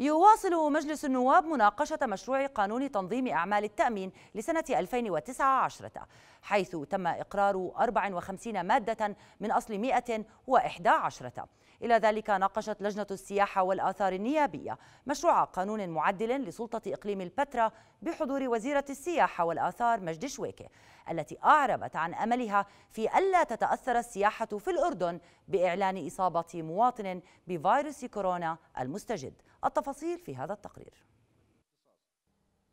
يواصل مجلس النواب مناقشة مشروع قانون تنظيم أعمال التأمين لسنة 2019 حيث تم إقرار 54 مادة من أصل 111 إلى ذلك ناقشت لجنة السياحة والآثار النيابية مشروع قانون معدل لسلطة إقليم البترا بحضور وزيرة السياحة والآثار مجد شويكة التي أعربت عن أملها في ألا تتأثر السياحة في الأردن بإعلان إصابة مواطن بفيروس كورونا المستجد التفاصيل في هذا التقرير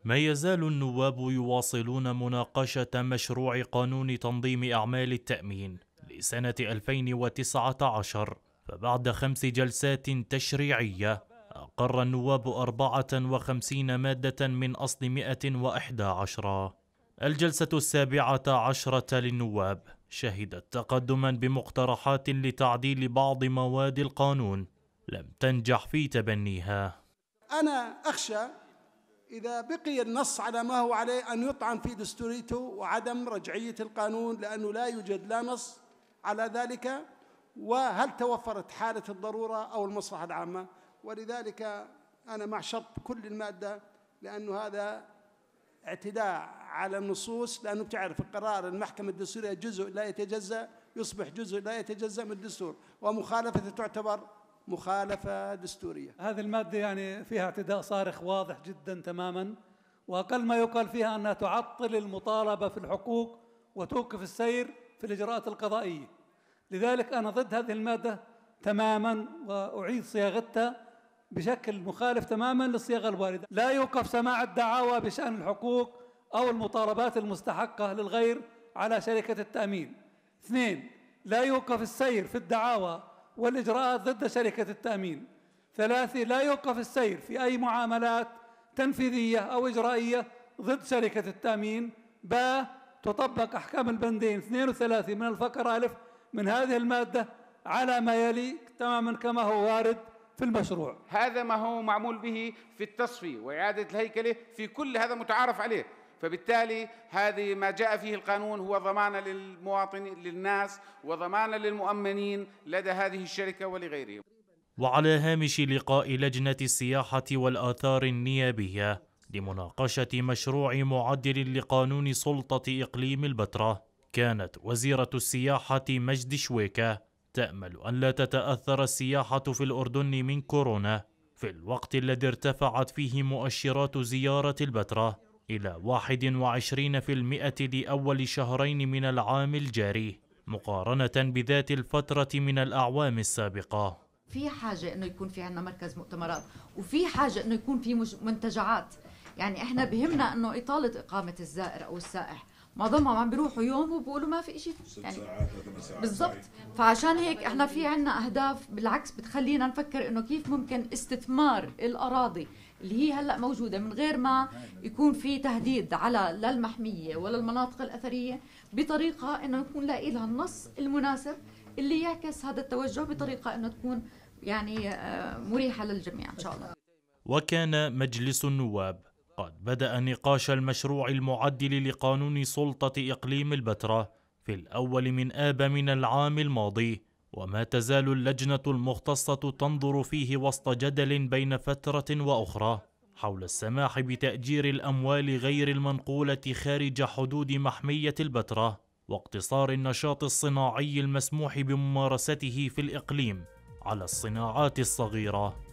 ما يزال النواب يواصلون مناقشة مشروع قانون تنظيم أعمال التأمين لسنة 2019 فبعد خمس جلسات تشريعية أقر النواب 54 مادة من أصل 111 الجلسة السابعة عشرة للنواب شهدت تقدما بمقترحات لتعديل بعض مواد القانون لم تنجح في تبنيها أنا أخشى إذا بقي النص على ما هو عليه أن يطعن في دستوريته وعدم رجعية القانون لأنه لا يوجد لا نص على ذلك وهل توفرت حالة الضرورة أو المصلحة العامة ولذلك أنا مع شرط كل المادة لأنه هذا اعتداء على النصوص لأنه تعرف قرار المحكمة الدستورية جزء لا يتجزأ يصبح جزء لا يتجزأ من الدستور ومخالفته تعتبر مخالفة دستورية هذه المادة يعني فيها اعتداء صارخ واضح جدا تماما وأقل ما يقال فيها أنها تعطل المطالبة في الحقوق وتوقف السير في الإجراءات القضائية لذلك أنا ضد هذه المادة تماما وأعيد صياغتها بشكل مخالف تماما للصياغة الواردة لا يوقف سماع الدعاوى بشأن الحقوق أو المطالبات المستحقة للغير على شركة التأمين اثنين لا يوقف السير في الدعاوى والإجراءات ضد شركة التأمين ثلاثة لا يوقف السير في أي معاملات تنفيذية أو إجرائية ضد شركة التأمين با تطبق أحكام البندين 32 من الفقرة ألف من هذه المادة على ما يلي تماما كما هو وارد في المشروع هذا ما هو معمول به في التصفي وإعادة الهيكلة في كل هذا متعارف عليه فبالتالي هذه ما جاء فيه القانون هو ضمانة للمواطنين للناس وضمانة للمؤمنين لدى هذه الشركة ولغيرهم وعلى هامش لقاء لجنة السياحة والآثار النيابية لمناقشة مشروع معدل لقانون سلطة إقليم البتراء كانت وزيرة السياحة مجد شويكة تأمل أن لا تتأثر السياحة في الأردن من كورونا في الوقت الذي ارتفعت فيه مؤشرات زيارة البتراء إلى 21% لأول شهرين من العام الجاري مقارنة بذات الفترة من الأعوام السابقة في حاجة أنه يكون في عندنا مركز مؤتمرات وفي حاجة أنه يكون في منتجعات يعني احنا بهمنا انه اطاله اقامه الزائر او السائح معظمهم عم بيروحوا يوم وبقولوا ما في شيء يعني بالضبط فعشان هيك احنا في عنا اهداف بالعكس بتخلينا نفكر انه كيف ممكن استثمار الاراضي اللي هي هلا موجوده من غير ما يكون في تهديد على لا المحميه ولا المناطق الاثريه بطريقه انه يكون لاقي لها النص المناسب اللي يعكس هذا التوجه بطريقه انه تكون يعني آه، مريحه للجميع ان شاء الله. وكان مجلس النواب قد بدأ نقاش المشروع المعدل لقانون سلطة إقليم البتراء في الأول من آب من العام الماضي وما تزال اللجنة المختصة تنظر فيه وسط جدل بين فترة وأخرى حول السماح بتأجير الأموال غير المنقولة خارج حدود محمية البتراء واقتصار النشاط الصناعي المسموح بممارسته في الإقليم على الصناعات الصغيرة